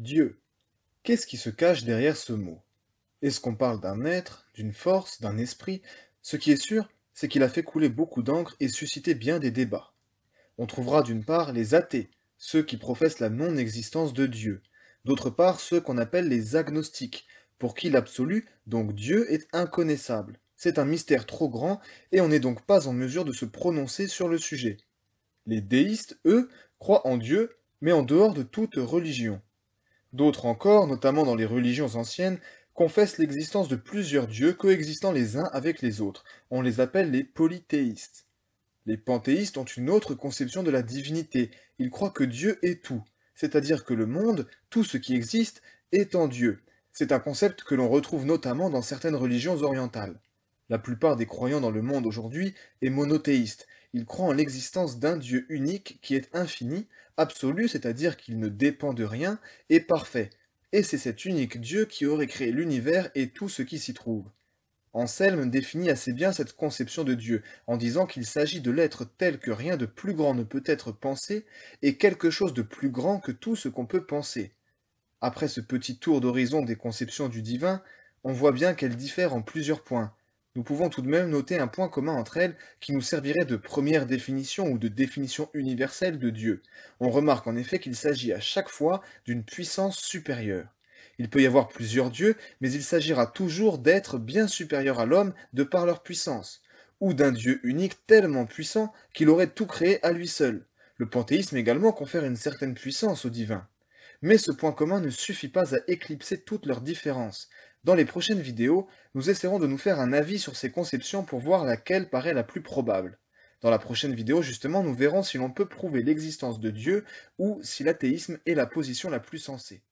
Dieu. Qu'est-ce qui se cache derrière ce mot Est-ce qu'on parle d'un être, d'une force, d'un esprit Ce qui est sûr, c'est qu'il a fait couler beaucoup d'encre et suscité bien des débats. On trouvera d'une part les athées, ceux qui professent la non-existence de Dieu, d'autre part ceux qu'on appelle les agnostiques, pour qui l'absolu, donc Dieu, est inconnaissable. C'est un mystère trop grand et on n'est donc pas en mesure de se prononcer sur le sujet. Les déistes, eux, croient en Dieu, mais en dehors de toute religion. D'autres encore, notamment dans les religions anciennes, confessent l'existence de plusieurs dieux coexistant les uns avec les autres. On les appelle les polythéistes. Les panthéistes ont une autre conception de la divinité. Ils croient que Dieu est tout, c'est-à-dire que le monde, tout ce qui existe, est en Dieu. C'est un concept que l'on retrouve notamment dans certaines religions orientales. La plupart des croyants dans le monde aujourd'hui est monothéiste. Ils croient en l'existence d'un Dieu unique qui est infini, absolu, c'est-à-dire qu'il ne dépend de rien, et parfait. Et c'est cet unique Dieu qui aurait créé l'univers et tout ce qui s'y trouve. Anselme définit assez bien cette conception de Dieu, en disant qu'il s'agit de l'être tel que rien de plus grand ne peut être pensé, et quelque chose de plus grand que tout ce qu'on peut penser. Après ce petit tour d'horizon des conceptions du divin, on voit bien qu'elles diffèrent en plusieurs points nous pouvons tout de même noter un point commun entre elles qui nous servirait de première définition ou de définition universelle de Dieu. On remarque en effet qu'il s'agit à chaque fois d'une puissance supérieure. Il peut y avoir plusieurs dieux, mais il s'agira toujours d'êtres bien supérieurs à l'homme de par leur puissance, ou d'un dieu unique tellement puissant qu'il aurait tout créé à lui seul. Le panthéisme également confère une certaine puissance au divin. Mais ce point commun ne suffit pas à éclipser toutes leurs différences, dans les prochaines vidéos, nous essaierons de nous faire un avis sur ces conceptions pour voir laquelle paraît la plus probable. Dans la prochaine vidéo, justement, nous verrons si l'on peut prouver l'existence de Dieu ou si l'athéisme est la position la plus sensée.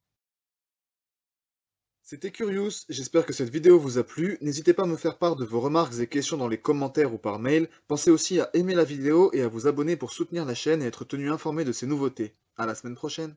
C'était Curious, j'espère que cette vidéo vous a plu, n'hésitez pas à me faire part de vos remarques et questions dans les commentaires ou par mail, pensez aussi à aimer la vidéo et à vous abonner pour soutenir la chaîne et être tenu informé de ses nouveautés. À la semaine prochaine